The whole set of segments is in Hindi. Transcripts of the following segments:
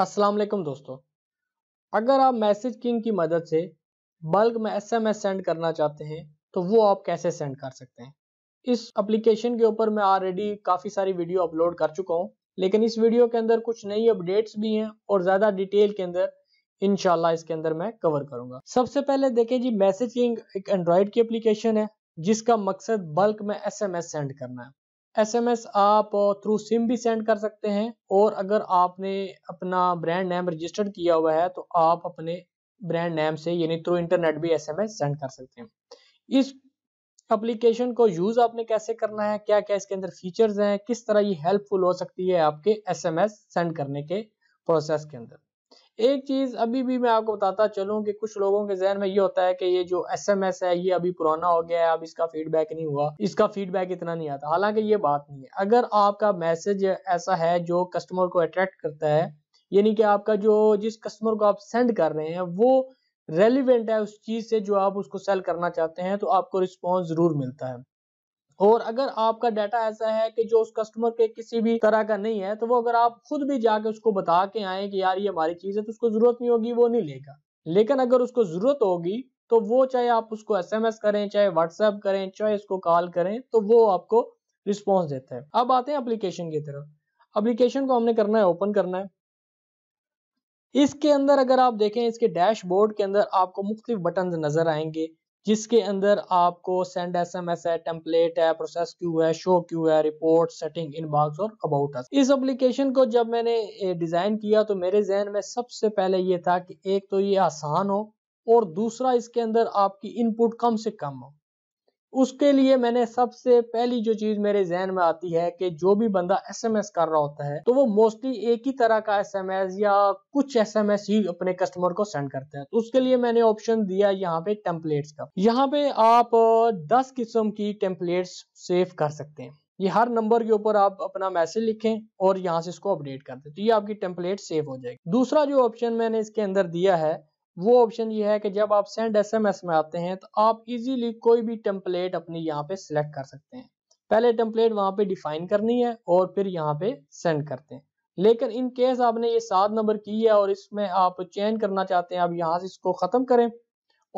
अस्सलाम वालेकुम दोस्तों अगर आप मैसेज किंग की मदद से बल्क में एसएमएस सेंड करना चाहते हैं तो वो आप कैसे सेंड कर सकते हैं इस एप्लीकेशन के ऊपर मैं ऑलरेडी काफ़ी सारी वीडियो अपलोड कर चुका हूँ लेकिन इस वीडियो के अंदर कुछ नई अपडेट्स भी हैं और ज़्यादा डिटेल के अंदर इनशाला इसके अंदर मैं कवर करूंगा सबसे पहले देखें जी मैसेज किंग एक एंड्रॉयड की अप्लीकेशन है जिसका मकसद बल्क में एस सेंड करना है एसएमएस आप थ्रू सिम भी सेंड कर सकते हैं और अगर आपने अपना ब्रांड नेम रजिस्टर्ड किया हुआ है तो आप अपने ब्रांड नेम से यानी थ्रू इंटरनेट भी एसएमएस सेंड कर सकते हैं इस एप्लीकेशन को यूज आपने कैसे करना है क्या क्या इसके अंदर फीचर्स हैं किस तरह ये हेल्पफुल हो सकती है आपके एसएमएस सेंड करने के प्रोसेस के अंदर एक चीज अभी भी मैं आपको बताता चलूँ कि कुछ लोगों के जहन में ये होता है कि ये जो एस एम एस है ये अभी पुराना हो गया है अब इसका फीडबैक नहीं हुआ इसका फीडबैक इतना नहीं आता हालांकि ये बात नहीं है अगर आपका मैसेज ऐसा है जो कस्टमर को अट्रैक्ट करता है यानी कि आपका जो जिस कस्टमर को आप सेंड कर रहे हैं वो रेलिवेंट है उस चीज से जो आप उसको सेल करना चाहते हैं तो आपको रिस्पॉन्स जरूर मिलता है और अगर आपका डाटा ऐसा है कि जो उस कस्टमर के किसी भी तरह का नहीं है तो वो अगर आप खुद भी जाके उसको बता के आए कि यार ये हमारी चीज है तो उसको जरूरत नहीं होगी वो नहीं लेगा लेकिन अगर उसको जरूरत होगी तो वो चाहे आप उसको एस करें चाहे व्हाट्सएप करें चाहे उसको कॉल करें तो वो आपको रिस्पॉन्स देता है अब आते हैं अप्लीकेशन की तरफ अप्लीकेशन को हमने करना है ओपन करना है इसके अंदर अगर आप देखें इसके डैशबोर्ड के अंदर आपको मुख्तलिफ बटन नजर आएंगे जिसके अंदर आपको सेंड एसएमएस है टेम्पलेट है प्रोसेस क्यू है शो क्यू है रिपोर्ट सेटिंग इनबॉक्स और अबाउट अस इस एप्लीकेशन को जब मैंने डिजाइन किया तो मेरे जहन में सबसे पहले ये था कि एक तो ये आसान हो और दूसरा इसके अंदर आपकी इनपुट कम से कम हो उसके लिए मैंने सबसे पहली जो चीज मेरे जहन में आती है कि जो भी बंदा एसएमएस कर रहा होता है तो वो मोस्टली एक ही तरह का एसएमएस या कुछ एसएमएस ही अपने कस्टमर को सेंड करता है तो उसके लिए मैंने ऑप्शन दिया यहाँ पे टेम्पलेट्स का यहाँ पे आप दस किस्म की टेम्पलेट्स सेव कर सकते हैं ये हर नंबर के ऊपर आप अपना मैसेज लिखें और यहाँ से इसको अपडेट कर दे तो ये आपकी टेम्पलेट सेव हो जाएगी दूसरा जो ऑप्शन मैंने इसके अंदर दिया है वो ऑप्शन ये है कि जब आप सेंड एसएमएस में आते हैं तो आप इजीली कोई भी टेम्पलेट अपनी यहाँ पे सिलेक्ट कर सकते हैं पहले टेम्पलेट वहाँ पे डिफाइन करनी है और फिर यहाँ पे सेंड करते हैं लेकिन इन केस आपने ये सात नंबर की है और इसमें आप चेंज करना चाहते हैं आप यहाँ से इसको ख़त्म करें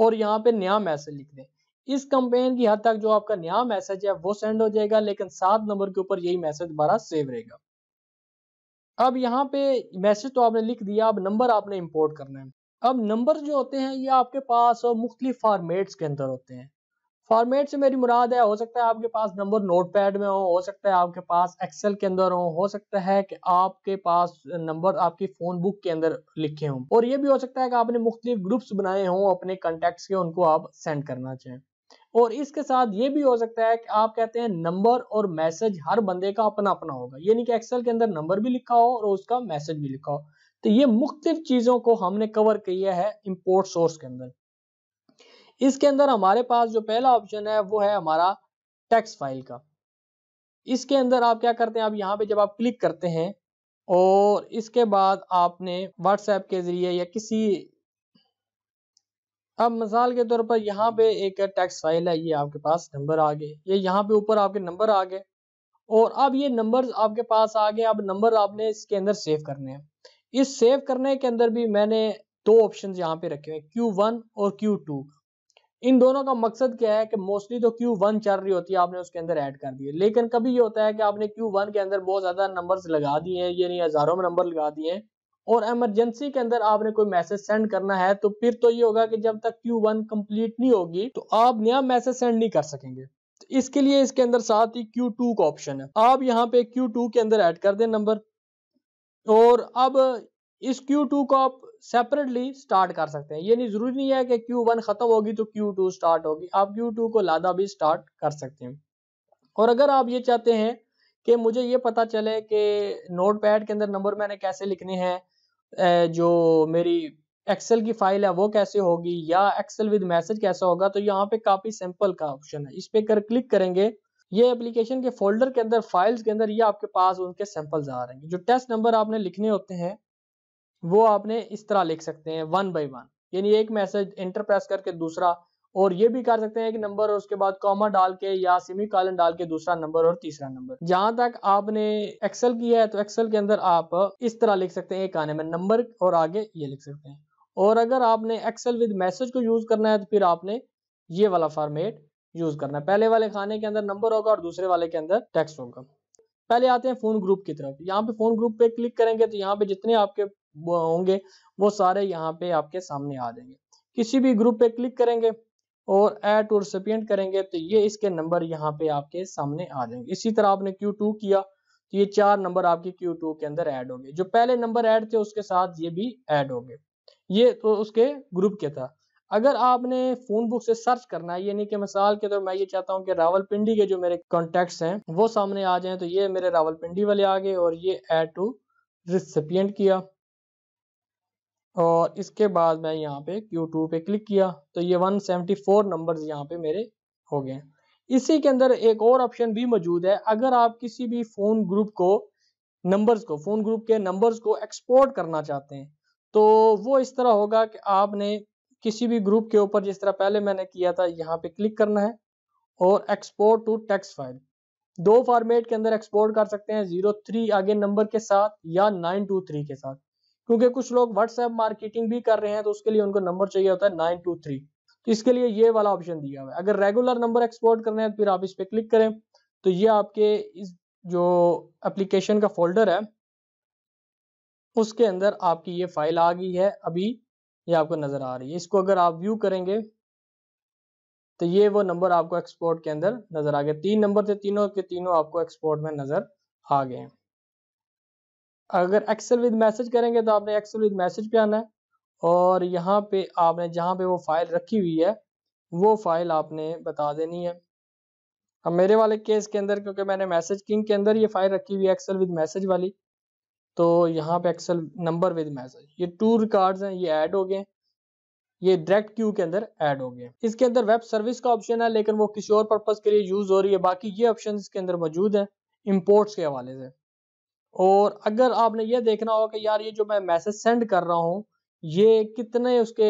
और यहाँ पे नया मैसेज लिख दें इस कंपेन की हद तक जो आपका नया मैसेज है वो सेंड हो जाएगा लेकिन सात नंबर के ऊपर यही मैसेज दोबारा सेव रहेगा अब यहाँ पे मैसेज तो आपने लिख दिया अब नंबर आपने इंपोर्ट करना है अब नंबर जो होते हैं ये आपके पास मुख्तलि फार्मेट्स के अंदर होते हैं फॉर्मेट से मेरी मुराद है हो सकता है आपके पास नंबर नोट पैड में हो हो सकता है आपके पास एक्सेल के अंदर हो हो सकता है कि आपके पास नंबर आपकी फोन बुक के अंदर लिखे हों और ये भी हो सकता है कि आपने मुख्तलिफ ग्रुप्स बनाए हों अपने कॉन्टेक्ट्स के उनको आप सेंड करना चाहें और इसके साथ ये भी हो सकता है कि आप कहते हैं नंबर और मैसेज हर बंदे का अपना अपना होगा यानी कि एक्सेल के अंदर नंबर भी लिखा हो और उसका मैसेज भी लिखा हो तो ये मुख्तलिफ चीज़ों को हमने कवर किया है इम्पोर्ट सोर्स के अंदर इसके अंदर हमारे पास जो पहला ऑप्शन है वो है हमारा टैक्स फाइल का इसके अंदर आप क्या करते हैं आप यहाँ पे जब आप क्लिक करते हैं और इसके बाद आपने व्हाट्सएप के ज़रिए या किसी अब मिसाल के तौर पर यहाँ पे एक टैक्स फाइल है ये आपके पास नंबर आ गए ये यहाँ पे ऊपर आपके नंबर आ गए और अब ये नंबर्स आपके पास आ गए अब नंबर आपने इसके अंदर सेव करने हैं इस सेव करने के अंदर भी मैंने दो ऑप्शन यहाँ पे रखे हुए Q1 क्यू वन और क्यू टू इन दोनों का मकसद क्या है कि मोस्टली तो Q1 चल रही होती है आपने उसके अंदर ऐड कर दिए लेकिन कभी ये होता है कि आपने Q1 के अंदर बहुत ज्यादा नंबर्स लगा दिए हैं यानी हजारों में नंबर लगा दिए हैं और इमरजेंसी के अंदर आपने कोई मैसेज सेंड करना है तो फिर तो ये होगा कि जब तक क्यू वन कंप्लीट नहीं होगी तो आप नया मैसेज सेंड नहीं कर सकेंगे तो इसके लिए इसके अंदर साथ ही क्यू टू का ऑप्शन है आप यहाँ पे क्यू टू के अंदर एड कर दें नंबर और अब इस Q2 को आप सेपरेटली स्टार्ट कर सकते हैं ये नहीं जरूरी नहीं है कि Q1 खत्म होगी तो Q2 स्टार्ट होगी आप Q2 को लादा भी स्टार्ट कर सकते हैं और अगर आप ये चाहते हैं कि मुझे ये पता चले कि नोट पैड के अंदर नंबर मैंने कैसे लिखने हैं जो मेरी एक्सेल की फाइल है वो कैसे होगी या एक्सेल विद मैसेज कैसा होगा तो यहाँ पे काफी सिंपल का ऑप्शन है इस पर कर क्लिक करेंगे ये एप्लीकेशन के फोल्डर के अंदर फाइल्स के अंदर ये आपके पास उनके सैंपल्स आ रहे हैं जो टेस्ट नंबर आपने लिखने होते हैं वो आपने इस तरह लिख सकते हैं वन बाई वन यानी एक मैसेज इंटर प्रेस करके दूसरा और ये भी कर सकते हैं एक नंबर और उसके बाद कॉमा डाल के या सिमी कॉलन डाल के दूसरा नंबर और तीसरा नंबर जहां तक आपने एक्सेल किया है तो एक्सेल के अंदर आप इस तरह लिख सकते हैं एक आने में नंबर और आगे ये लिख सकते हैं और अगर आपने एक्सेल विद मैसेज को यूज करना है तो फिर आपने ये वाला फॉर्मेट यूज करना है पहले वाले खाने के अंदर नंबर होगा और दूसरे वाले के अंदर टेक्स्ट होगा पहले आते हैं फोन ग्रुप की तरफ यहाँ पे फोन ग्रुप पे क्लिक करेंगे तो यहाँ पे जितने आपके होंगे वो सारे यहाँ पे आपके सामने आ जाएंगे किसी भी ग्रुप पे क्लिक करेंगे और एट और सपियंट करेंगे तो ये इसके नंबर यहाँ पे आपके सामने आ जाएंगे इसी तरह आपने Q2 किया तो ये चार नंबर आपके Q2 के अंदर ऐड हो गए जो पहले नंबर ऐड थे उसके साथ ये भी ऐड हो गए ये तो उसके ग्रुप के था अगर आपने फोन बुक से सर्च करना है यानी कि मिसाल के तौर तो मैं ये चाहता हूँ कि रावलपिंडी के जो मेरे कॉन्टेक्ट्स हैं वो सामने आ जाएं तो ये मेरे रावलपिंडी वाले आ गए और ये एड टू रिसिपियंट किया और इसके बाद मैं यहाँ पे Q2 पे क्लिक किया तो ये 174 नंबर यहाँ पे मेरे हो गए इसी के अंदर एक और ऑप्शन भी मौजूद है अगर आप किसी भी फोन ग्रुप को नंबर्स को फोन ग्रुप के नंबर्स को एक्सपोर्ट करना चाहते हैं तो वो इस तरह होगा कि आपने किसी भी ग्रुप के ऊपर जिस तरह पहले मैंने किया था यहाँ पे क्लिक करना है और एक्सपोर्ट टू टेक्स फाइल दो फॉर्मेट के अंदर एक्सपोर्ट कर सकते हैं जीरो थ्री आगे नंबर के साथ या नाइन टू थ्री के साथ क्योंकि कुछ लोग व्हाट्सएप मार्केटिंग भी कर रहे हैं तो उसके लिए उनको नंबर चाहिए होता है नाइन टू थ्री तो इसके लिए ये वाला ऑप्शन दिया हुआ है अगर रेगुलर नंबर एक्सपोर्ट करना है तो फिर आप इस पर क्लिक करें तो ये आपके इस जो एप्लीकेशन का फोल्डर है उसके अंदर आपकी ये फाइल आ गई है अभी ये आपको नजर आ रही है इसको अगर आप व्यू करेंगे तो ये वो नंबर आपको एक्सपोर्ट के अंदर नजर आ गए तीन नंबर थे तीनों के तीनों आपको एक्सपोर्ट में नजर आ गए अगर एक्सेल विद मैसेज करेंगे तो आपने एक्सेल विद मैसेज पे आना है और यहाँ पे आपने जहाँ पे वो फाइल रखी हुई है वो फाइल आपने बता देनी है अब मेरे वाले केस के अंदर क्योंकि मैंने मैसेज किंग के अंदर ये फाइल रखी हुई है एक्सेल विद मैसेज वाली तो यहाँ पे एक्सेल नंबर विद मैसेज ये टू रिकॉर्ड्स हैं ये ऐड हो गए ये डायरेक्ट क्यू के अंदर ऐड हो गए इसके अंदर वेब सर्विस का ऑप्शन है लेकिन वो किसी और पर्पज के लिए यूज हो रही है बाकी ये ऑप्शन इसके अंदर मौजूद है इम्पोर्ट्स के हवाले से और अगर आपने ये देखना होगा कि यार ये जो मैं मैसेज सेंड कर रहा हूँ ये कितने उसके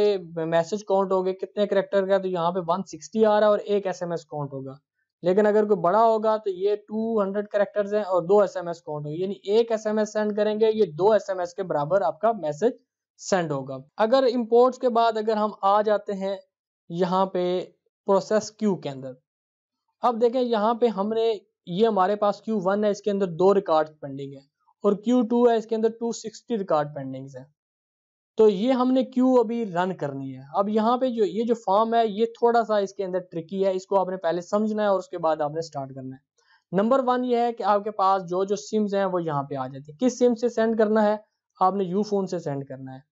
मैसेज काउंट हो गए कितने करेक्टर का तो यहाँ पे 160 आ रहा है और एक एसएमएस काउंट होगा लेकिन अगर कोई बड़ा होगा तो ये 200 करेक्टर्स है और दो एसएमएस काउंट होगी यानी एक एसएमएस सेंड करेंगे ये दो एसएमएस के बराबर आपका मैसेज सेंड होगा अगर इम्पोर्ट्स के बाद अगर हम आ जाते हैं यहाँ पे प्रोसेस क्यू के अंदर अब देखें यहाँ पे हमने ये हमारे पास क्यू वन है इसके अंदर दो रिकॉर्ड पेंडिंग है और क्यू टू है इसके अंदर टू सिक्सटी रिकॉर्ड पेंडिंग है तो ये हमने क्यू अभी रन करनी है अब यहाँ पे जो ये जो फॉर्म है ये थोड़ा सा इसके अंदर ट्रिकी है इसको आपने पहले समझना है और उसके बाद आपने स्टार्ट करना है नंबर वन ये है कि आपके पास जो जो सिम्स हैं वो यहाँ पे आ जाती है किस सिम से सेंड करना है आपने यू फोन से सेंड करना है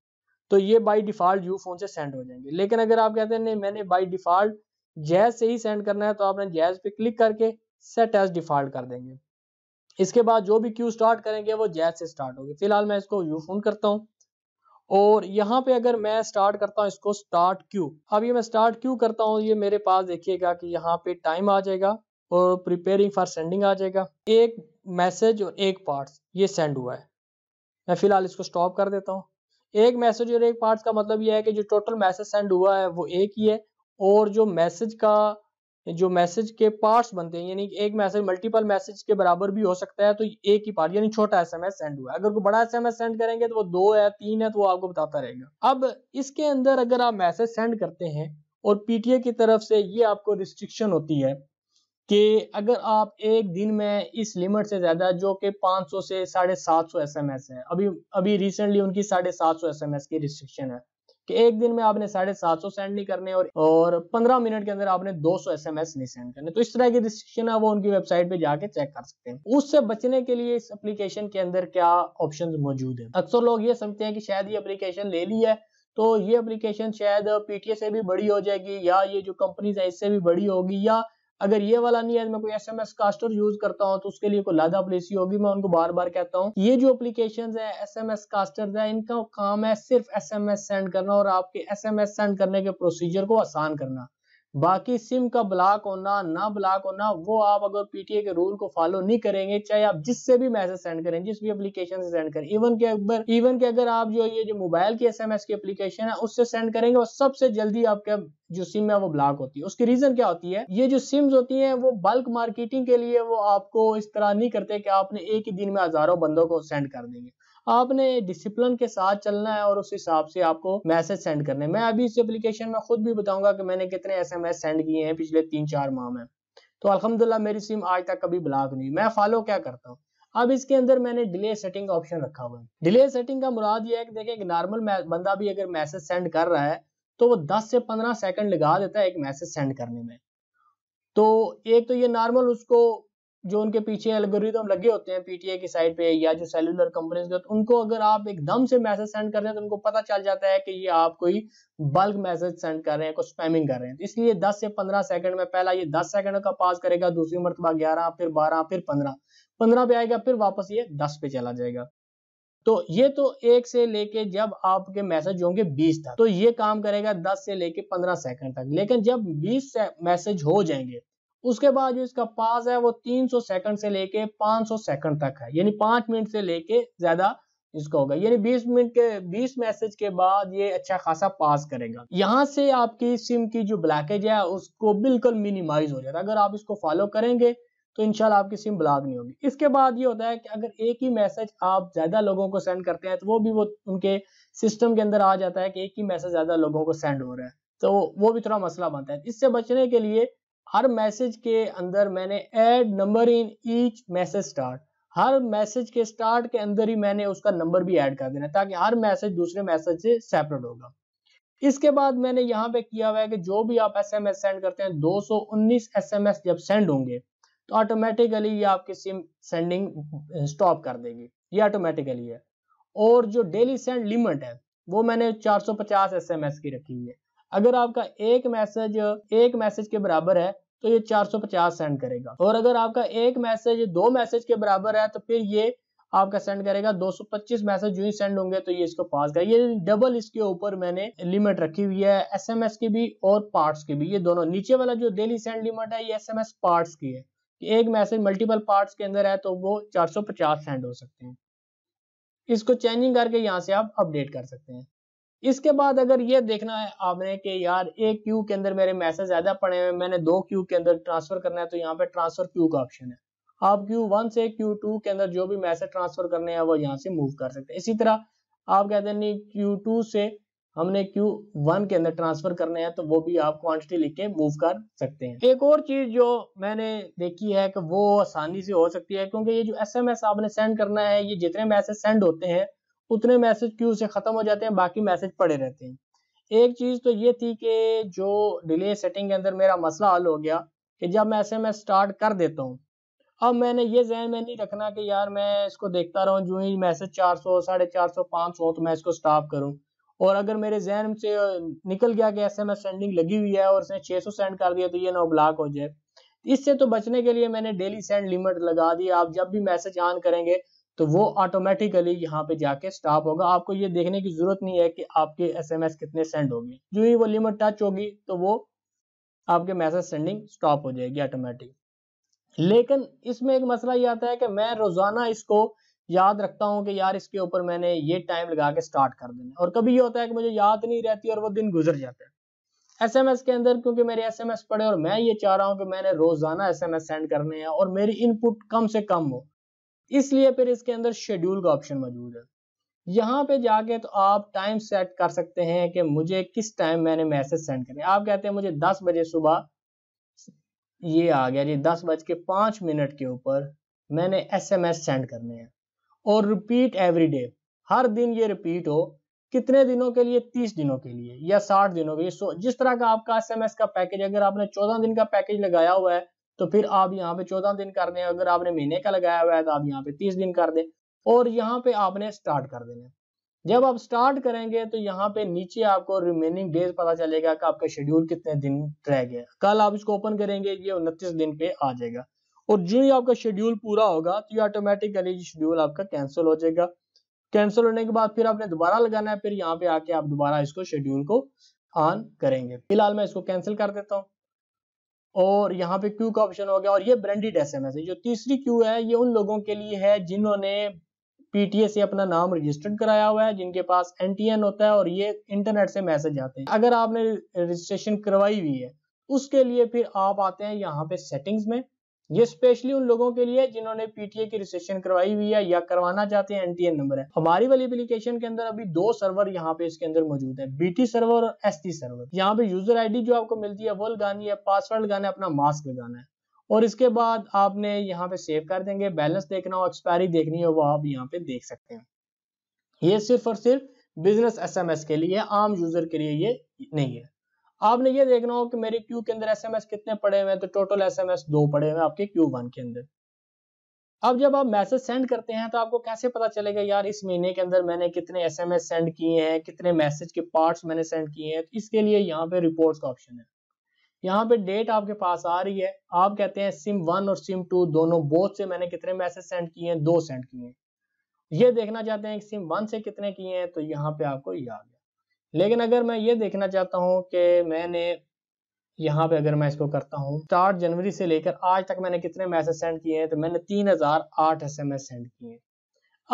तो ये बाई डिफॉल्ट यू फोन से सेंड हो जाएंगे लेकिन अगर आप कहते हैं नहीं मैंने बाई डिफॉल्ट जैज से ही सेंड करना है तो आपने जैज पे क्लिक करके सेट एज डिफॉल्ट कर देंगे इसके बाद जो भी क्यू स्टार्ट करेंगे वो जैज से स्टार्ट होगी फिलहाल मैं इसको यू फोन करता हूँ और यहाँ पे अगर मैं स्टार्ट करता हूँ इसको स्टार्ट क्यू अब ये मैं स्टार्ट क्यू करता हूँ ये मेरे पास देखिएगा कि यहाँ पे टाइम आ जाएगा और प्रिपेयरिंग फॉर सेंडिंग आ जाएगा एक मैसेज और एक पार्ट ये सेंड हुआ है मैं फिलहाल इसको स्टॉप कर देता हूँ एक मैसेज और एक पार्ट का मतलब यह है कि जो टोटल मैसेज सेंड हुआ है वो एक ही है और जो मैसेज का जो मैसेज के पार्ट्स बनते हैं यानी एक मैसेज मल्टीपल मैसेज के बराबर भी हो सकता है तो एक ही पार्ट यानी छोटा एसएमएस सेंड हुआ अगर कोई बड़ा एसएमएस सेंड करेंगे तो वो दो है तीन है तो वो आपको बताता रहेगा अब इसके अंदर अगर आप मैसेज सेंड करते हैं और पीटीए की तरफ से ये आपको रिस्ट्रिक्शन होती है कि अगर आप एक दिन में इस लिमिट से ज्यादा जो कि 500 से साढ़े सात सौ एस है अभी अभी रिसेंटली उनकी साढ़े सात सौ एस की रिस्ट्रिक्शन है कि एक दिन में आपने साढ़े सात सौ सेंड नहीं करने और और पंद्रह मिनट के अंदर आपने दो सौ एस एम एस नहीं सेंड करने तो इस तरह की रिस्ट्रिक्शन है वो उनकी वेबसाइट पे जाके चेक कर सकते हैं उससे बचने के लिए इस अप्लीकेशन के अंदर क्या ऑप्शन मौजूद है अक्सर लोग ये समझते हैं कि शायद ये अप्लीकेशन ले ली है तो ये अप्लीकेशन शायद पीटीए से भी बड़ी हो जाएगी या ये जो कंपनीज है इससे भी बड़ी होगी या अगर ये वाला नहीं है मैं कोई S M S caster use करता हूँ तो उसके लिए कोई लादा पॉलिसी होगी मैं उनको बार बार कहता हूँ ये जो एप्लीकेशन है एस एम एस कास्टर है इनका काम है सिर्फ एस एम एस सेंड करना और आपके एस एम एस सेंड करने के प्रोसीजर को आसान करना बाकी सिम का ब्लॉक होना ना ब्लॉक होना वो आप अगर पीटीए के रूल को फॉलो नहीं करेंगे चाहे आप जिससे भी मैसेज सेंड करें जिस भी एप्लीकेशन से सेंड करें इवन के अगर इवन के अगर आप जो ये जो मोबाइल की एसएमएस की एप्लीकेशन है उससे सेंड करेंगे और सबसे जल्दी आपके जो सिम है वो ब्लॉक होती है उसकी रीजन क्या होती है ये जो सिम्स होती हैं वो बल्क मार्केटिंग के लिए वो आपको इस तरह नहीं करते कि आपने एक ही दिन में हजारों बंदों को सेंड कर देंगे आपने डिसिप्लिन के साथ चलना है और उस हिसाब से आपको मैसेज सेंड करने मैं अभी इस एप्लीकेशन में खुद भी बताऊंगा कि मैंने कितने एस एम एस सेंड किए हैं पिछले तीन चार माह में तो अलहमदुल्ला मेरी सिम आज तक कभी ब्लॉक नहीं मैं फॉलो क्या करता हूँ अब इसके अंदर मैंने डिले सेटिंग का ऑप्शन रखा हुआ है डिले सेटिंग का मुराद ये है कि देखें एक नॉर्मल बंदा भी अगर मैसेज सेंड कर रहा है तो वो 10 से 15 सेकंड लगा देता है एक मैसेज सेंड करने में तो एक तो ये नॉर्मल उसको जो उनके पीछे एल्गोरिथम लगे होते हैं पीटीए की साइड पे या जो सेलुलर कंपनीज के उनको अगर आप एकदम से मैसेज सेंड कर रहे हैं तो उनको पता चल जाता है कि ये आप कोई बल्क मैसेज सेंड कर रहे हैं कुछ स्पैमिंग कर रहे हैं तो इसलिए 10 से 15 सेकंड में पहला ये 10 सेकंड का पास करेगा दूसरी मरतबा ग्यारह फिर बारह फिर पंद्रह पंद्रह पे आएगा फिर वापस ये दस पे चला जाएगा तो ये तो एक से लेके जब आपके मैसेज होंगे 20 तक तो ये काम करेगा 10 से लेके 15 सेकंड तक लेकिन जब 20 मैसेज हो जाएंगे उसके बाद जो इसका पास है वो 300 सेकंड से लेके 500 सेकंड तक है यानी पांच मिनट से लेके ज्यादा इसका होगा यानी 20 मिनट के 20 मैसेज के बाद ये अच्छा खासा पास करेगा यहाँ से आपकी सिम की जो ब्लैकेज है उसको बिल्कुल मिनिमाइज हो जाता है अगर आप इसको फॉलो करेंगे तो इनशाला आपकी सिम ब्लॉक नहीं होगी इसके बाद ये होता है कि अगर एक ही मैसेज आप ज़्यादा लोगों को सेंड करते हैं तो वो भी वो उनके सिस्टम के अंदर आ जाता है कि एक ही मैसेज ज़्यादा लोगों को सेंड हो रहा है तो वो भी थोड़ा मसला बनता है इससे बचने के लिए हर मैसेज के अंदर मैंने add number in each message start हर मैसेज के स्टार्ट के अंदर ही मैंने उसका नंबर भी ऐड कर देना ताकि हर मैसेज दूसरे मैसेज से सेपरेट होगा इसके बाद मैंने यहाँ पे किया हुआ है कि जो भी आप एसएमएस सेंड करते हैं 219 एसएमएस जब सेंड होंगे तो ऑटोमेटिकली ये आपकी सिम सेंडिंग स्टॉप कर देगी ये ऑटोमेटिकली है और जो डेली सेंड लिमिट है वो मैंने 450 एसएमएस की रखी है अगर आपका एक मैसेज एक मैसेज के बराबर है तो ये 450 सेंड करेगा और अगर आपका एक मैसेज दो मैसेज के बराबर है तो फिर ये आपका सेंड करेगा 225 मैसेज जो ही सेंड होंगे तो ये इसको पास करेगा ये डबल इसके ऊपर मैंने लिमिट रखी हुई है एसएमएस की भी और पार्ट्स की भी ये दोनों नीचे वाला जो डेली सेंड लिमिट है ये एसएमएस पार्ट्स की है एक मैसेज मल्टीपल पार्ट्स के अंदर है तो वो 450 सेंड हो सकते हैं इसको चेंजिंग करके यहाँ से आप अपडेट कर सकते हैं इसके बाद अगर ये देखना है आपने कि यार एक क्यू के अंदर मेरे मैसेज ज्यादा पड़े हुए मैंने दो क्यू के अंदर ट्रांसफर करना है तो यहाँ पे ट्रांसफर क्यू का ऑप्शन है आप क्यू वन से क्यू टू के अंदर जो भी मैसेज ट्रांसफर करने हैं वो यहाँ से मूव कर सकते हैं इसी तरह आप कहते हैं नहीं क्यू टू से हमने क्यू वन के अंदर ट्रांसफर करने हैं तो वो भी आप क्वांटिटी लिख के मूव कर सकते हैं एक और चीज जो मैंने देखी है कि वो आसानी से हो सकती है क्योंकि ये जो एस आपने सेंड करना है ये जितने मैसेज सेंड होते हैं उतने मैसेज क्यू से खत्म हो जाते हैं बाकी मैसेज पड़े रहते हैं एक चीज तो ये थी कि जो डिले सेटिंग के अंदर मेरा मसला हल हो गया कि जब मैं में स्टार्ट कर देता हूँ अब मैंने ये जहन में नहीं रखना कि यार मैं इसको देखता रहूँ जो ही मैसेज चार सौ साढ़े चार सौ पाँच सौ तो मैं इसको स्टॉप करूँ और अगर मेरे जहन से निकल गया कि एस एम एस सेंडिंग लगी हुई है और उसने छः सौ सेंड कर दिया तो ये ना ब्लॉक हो जाए इससे तो बचने के लिए मैंने डेली सेंड लिमिट लगा दी आप जब भी मैसेज ऑन करेंगे तो वो ऑटोमेटिकली यहाँ पे जाके स्टॉप होगा आपको ये देखने की जरूरत नहीं है कि आपके एसएमएस कितने सेंड होगी जो ही वो लिमिट टच होगी तो वो आपके मैसेज सेंडिंग स्टॉप हो जाएगी ऑटोमेटिक लेकिन इसमें एक मसला ये आता है कि मैं रोजाना इसको याद रखता हूँ कि यार इसके ऊपर मैंने ये टाइम लगा के स्टार्ट कर देना और कभी ये होता है कि मुझे याद नहीं रहती और वो दिन गुजर जाता है एस के अंदर क्योंकि मेरे एस पड़े और मैं ये चाह रहा हूँ कि मैंने रोजाना एस सेंड करने हैं और मेरी इनपुट कम से कम हो इसलिए फिर इसके अंदर शेड्यूल का ऑप्शन मौजूद है यहाँ पे जाके तो आप टाइम सेट कर सकते हैं कि मुझे किस टाइम मैंने मैसेज सेंड करें आप कहते हैं मुझे 10 बजे सुबह ये आ गया जी दस बज के पांच मिनट के ऊपर मैंने एसएमएस सेंड करने हैं और रिपीट एवरी डे हर दिन ये रिपीट हो कितने दिनों के लिए तीस दिनों के लिए या साठ दिनों के लिए सो जिस तरह का आपका एसएमएस का पैकेज अगर आपने चौदह दिन का पैकेज लगाया हुआ है तो फिर आप यहाँ पे चौदह दिन कर दें अगर आपने महीने का लगाया हुआ है तो आप यहाँ पे तीस दिन कर दें और यहाँ पे आपने स्टार्ट कर देना जब आप स्टार्ट करेंगे तो यहाँ पे नीचे आपको रिमेनिंग डेज पता चलेगा कि आपका शेड्यूल कितने दिन रह गया कल आप इसको ओपन करेंगे ये उनतीस दिन पे आ जाएगा और जो ही आपका शेड्यूल पूरा होगा तो ये ऑटोमेटिकली शेड्यूल आपका कैंसिल हो जाएगा कैंसिल होने के बाद फिर आपने दोबारा लगाना है फिर यहाँ पे आके आप दोबारा इसको शेड्यूल को ऑन करेंगे फिलहाल मैं इसको कैंसिल कर देता हूँ और यहाँ पे क्यू का ऑप्शन हो गया और ये ब्रांडेड एसएमएस है जो तीसरी क्यू है ये उन लोगों के लिए है जिन्होंने पीटीए से e अपना नाम रजिस्टर्ड कराया हुआ है जिनके पास एनटीएन होता है और ये इंटरनेट से मैसेज आते हैं अगर आपने रजिस्ट्रेशन करवाई हुई है उसके लिए फिर आप आते हैं यहाँ पे सेटिंग्स में ये स्पेशली उन लोगों के लिए जिन्होंने पीटीए की रजिस्ट्रेशन करवाई हुई है या करवाना चाहते हैं एनटीएन नंबर है हमारी वाली एप्लीकेशन के अंदर अभी दो सर्वर यहाँ पे इसके अंदर मौजूद है बीटी सर्वर और एस सर्वर यहाँ पे यूजर आई जो आपको मिलती है वो लगानी है पासवर्ड लगाना है अपना मास्क लगाना है और इसके बाद आपने यहाँ पे सेव कर देंगे बैलेंस देखना हो एक्सपायरी देखनी हो वो आप यहाँ पे देख सकते हैं ये सिर्फ और सिर्फ बिजनेस एसएमएस के लिए आम यूजर के लिए ये नहीं है आपने ये देखना हो कि मेरे क्यू के अंदर एसएमएस कितने पड़े हुए हैं तो टोटल एसएमएस दो पड़े हुए हैं आपके क्यू वन के अंदर अब जब आप मैसेज सेंड करते हैं तो आपको कैसे पता चलेगा यार इस महीने के अंदर मैंने कितने एसएमएस सेंड किए हैं कितने मैसेज के पार्ट्स मैंने सेंड किए हैं तो इसके लिए यहाँ पे रिपोर्ट का ऑप्शन है यहाँ पे डेट आपके पास आ रही है आप कहते हैं सिम वन और सिम टू दोनों बोथ से मैंने कितने मैसेज सेंड किए हैं दो सेंड किए हैं ये देखना चाहते हैं सिम वन से कितने किए हैं तो यहाँ पे आपको याद लेकिन अगर मैं ये देखना चाहता हूँ कि मैंने यहाँ पे अगर मैं इसको करता हूँ चार जनवरी से लेकर आज तक मैंने कितने मैसेज सेंड किए हैं तो मैंने तीन हजार आठ एस एम एस सेंड किए हैं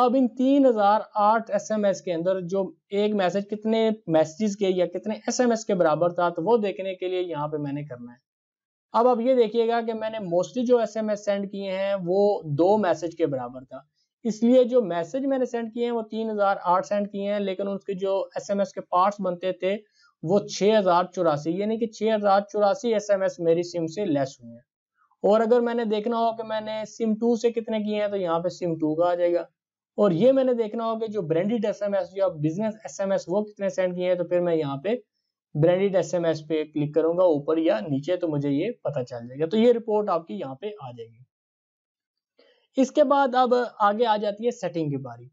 अब इन तीन हजार आठ एस एम एस के अंदर जो एक मैसेज कितने मैसेजेस के या कितने एस एम एस के बराबर था तो वो देखने के लिए यहाँ पे मैंने करना है अब आप ये देखिएगा कि मैंने मोस्टली जो एस एम एस सेंड किए हैं वो दो मैसेज के बराबर था इसलिए जो मैसेज मैंने सेंड किए हैं वो 3008 सेंड किए हैं लेकिन उसके जो एसएमएस के पार्ट्स बनते थे वो छह हजार चौरासी यानी कि छह हजार चौरासी एस एम एस मेरी सिम से लेस हुए हैं और अगर मैंने देखना हो कि मैंने सिम टू से कितने किए हैं तो यहाँ पे सिम टू का आ जाएगा और ये मैंने देखना हो कि जो ब्रांडेड एस एस या बिजनेस एस एम एस वो कितने सेंड किए हैं तो फिर मैं यहाँ पे ब्रांडेड एस एम एस पे क्लिक करूंगा ऊपर या नीचे तो मुझे ये पता चल जाएगा तो ये रिपोर्ट आपकी यहाँ पे आ जाएगी इसके बाद अब आगे आ जाती है सेटिंग की बारी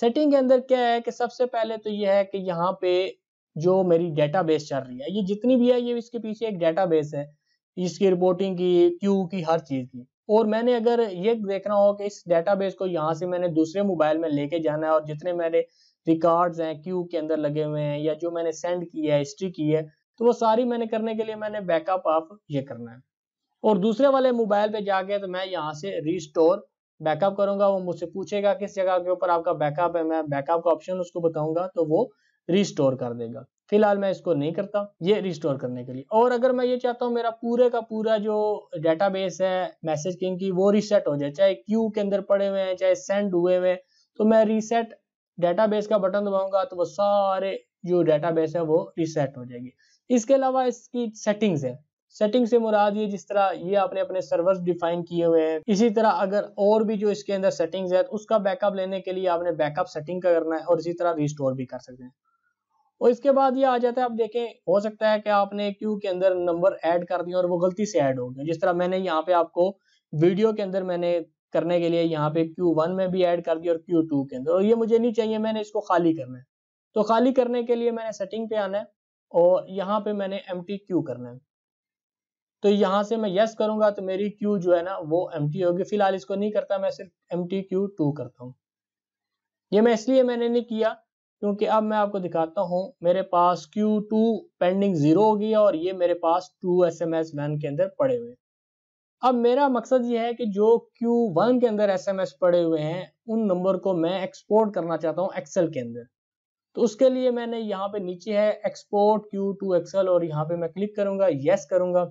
सेटिंग के अंदर क्या है कि सबसे पहले तो यह है कि यहाँ पे जो मेरी डेटाबेस चल रही है ये जितनी भी है ये इसके पीछे एक डेटाबेस है इसकी रिपोर्टिंग की क्यू की हर चीज की और मैंने अगर ये देखना हो कि इस डेटाबेस को यहाँ से मैंने दूसरे मोबाइल में लेके जाना है और जितने मेरे रिकॉर्ड्स हैं क्यू के अंदर लगे हुए हैं या जो मैंने सेंड की है हिस्ट्री की है तो वो सारी मैंने करने के लिए मैंने बैकअप आप ये करना है और दूसरे वाले मोबाइल पे जाके तो मैं यहाँ से रिस्टोर बैकअप करूंगा वो मुझसे पूछेगा किस जगह के ऊपर आपका बैकअप है मैं बैकअप का ऑप्शन उसको बताऊंगा तो वो रिस्टोर कर देगा फिलहाल मैं इसको नहीं करता ये रिस्टोर करने के लिए और अगर मैं ये चाहता हूँ मेरा पूरे का पूरा जो डेटाबेस है मैसेज किंग की वो रीसेट हो जाए चाहे क्यू के अंदर पड़े हुए हैं चाहे सेंड हुए हुए हैं तो मैं रीसेट डेटाबेस का बटन दबाऊंगा तो वो सारे जो डेटाबेस है वो रीसेट हो जाएगी इसके अलावा इसकी सेटिंग्स है सेटिंग से मुराद ये जिस तरह ये आपने अपने सर्वर्स डिफाइन किए हुए हैं इसी तरह अगर और भी जो इसके अंदर सेटिंग्स है तो उसका बैकअप लेने के लिए आपने बैकअप सेटिंग का करना है और इसी तरह रिस्टोर भी कर सकते हैं और इसके बाद ये आ जाता है आप देखें हो सकता है कि आपने क्यू के अंदर नंबर ऐड कर दिया और वो गलती से ऐड हो गया जिस तरह मैंने यहाँ पे आपको वीडियो के अंदर मैंने करने के लिए यहाँ पे क्यू वन में भी ऐड कर दिया और क्यू टू के अंदर और ये मुझे नहीं चाहिए मैंने इसको खाली करना है तो खाली करने के लिए मैंने सेटिंग पे आना है और यहाँ पे मैंने एम टी क्यू करना है तो यहाँ से मैं यस करूंगा तो मेरी क्यू जो है ना वो एम टी होगी फिलहाल इसको नहीं करता मैं सिर्फ एम टी क्यू टू करता हूँ ये मैं इसलिए मैंने नहीं किया क्योंकि अब मैं आपको दिखाता हूँ मेरे पास क्यू टू पेंडिंग जीरो होगी और ये मेरे पास two S M S one के अंदर पड़े हुए अब मेरा मकसद ये है कि जो क्यू वन के अंदर एस एम एस पड़े हुए हैं उन नंबर को मैं एक्सपोर्ट करना चाहता हूँ एक्सेल के अंदर तो उसके लिए मैंने यहाँ पे नीचे है एक्सपोर्ट क्यू टू एक्सेल और यहाँ पे मैं क्लिक करूंगा यस करूंगा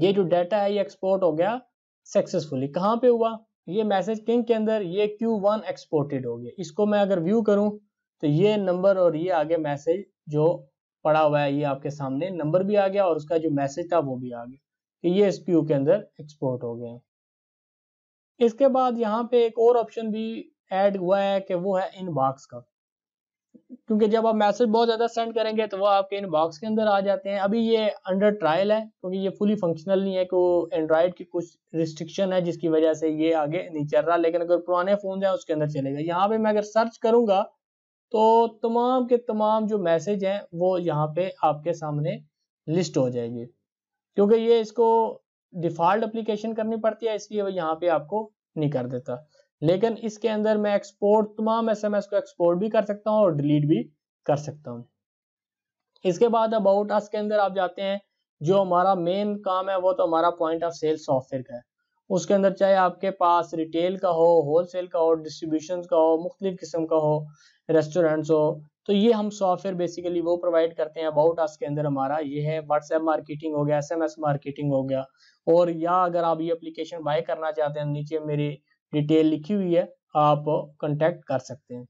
ये जो डाटा है ये एक्सपोर्ट हो गया सक्सेसफुली कहाँ पे हुआ ये मैसेज किंग के अंदर ये Q1 एक्सपोर्टेड हो गया इसको मैं अगर व्यू करूं तो ये नंबर और ये आगे मैसेज जो पड़ा हुआ है ये आपके सामने नंबर भी आ गया और उसका जो मैसेज था वो भी आ गया कि ये इस क्यू के अंदर एक्सपोर्ट हो गया इसके बाद यहाँ पे एक और ऑप्शन भी ऐड हुआ है कि वो है इन बॉक्स का क्योंकि जब आप मैसेज बहुत ज़्यादा सेंड करेंगे तो वो आपके इनबॉक्स के अंदर आ जाते हैं अभी ये अंडर ट्रायल है क्योंकि ये फुली फंक्शनल नहीं है कि वो एंड्रॉयड की कुछ रिस्ट्रिक्शन है जिसकी वजह से ये आगे नहीं चल रहा लेकिन अगर पुराने फ़ोन है उसके अंदर चलेगा यहाँ पे मैं अगर सर्च करूंगा तो तमाम के तमाम जो मैसेज हैं वो यहाँ पे आपके सामने लिस्ट हो जाएगी क्योंकि ये इसको डिफ़ॉल्ट अप्लीकेशन करनी पड़ती है इसलिए वो यहाँ पे आपको नहीं कर देता लेकिन इसके अंदर मैं एक्सपोर्ट तमाम एस एम एस को एक्सपोर्ट भी कर सकता हूँ और डिलीट भी कर सकता हूँ इसके बाद अबाउट अस के अंदर आप जाते हैं जो हमारा मेन काम है वो तो हमारा पॉइंट ऑफ सेल सॉफ्टवेयर का है उसके अंदर चाहे आपके पास रिटेल का हो होलसेल का हो डिस्ट्रीब्यूशन का हो मुख्तलिफ किस्म का हो रेस्टोरेंट्स हो तो ये हम सॉफ्टवेयर बेसिकली वो प्रोवाइड करते हैं अबाउट अस के अंदर हमारा ये है व्हाट्सएप मार्केटिंग हो गया एसएमएस मार्केटिंग हो गया और या अगर आप ये एप्लीकेशन बाय करना चाहते हैं नीचे मेरी डिटेल लिखी हुई है आप कॉन्टैक्ट कर सकते हैं